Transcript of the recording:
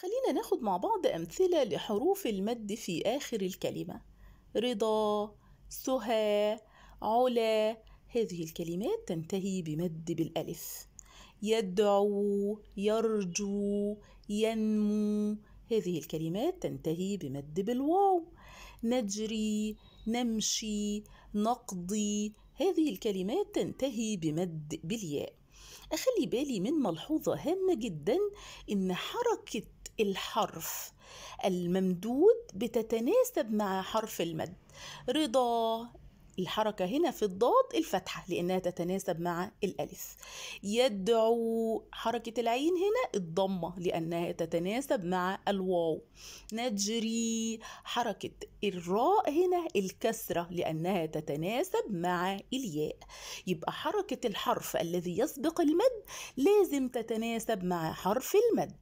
خلينا ناخد مع بعض أمثلة لحروف المد في آخر الكلمة رضا سهى علا هذه الكلمات تنتهي بمد بالألف يدعو يرجو ينمو هذه الكلمات تنتهي بمد بالواو نجري نمشي نقضي هذه الكلمات تنتهي بمد بالياء أخلي بالي من ملحوظة هامة جدا إن حركة الحرف الممدود بتتناسب مع حرف المد رضا الحركة هنا في الضاد الفتحة لأنها تتناسب مع الألف يدعو حركة العين هنا الضمة لأنها تتناسب مع الواو نجري حركة الراء هنا الكسرة لأنها تتناسب مع الياء يبقى حركة الحرف الذي يسبق المد لازم تتناسب مع حرف المد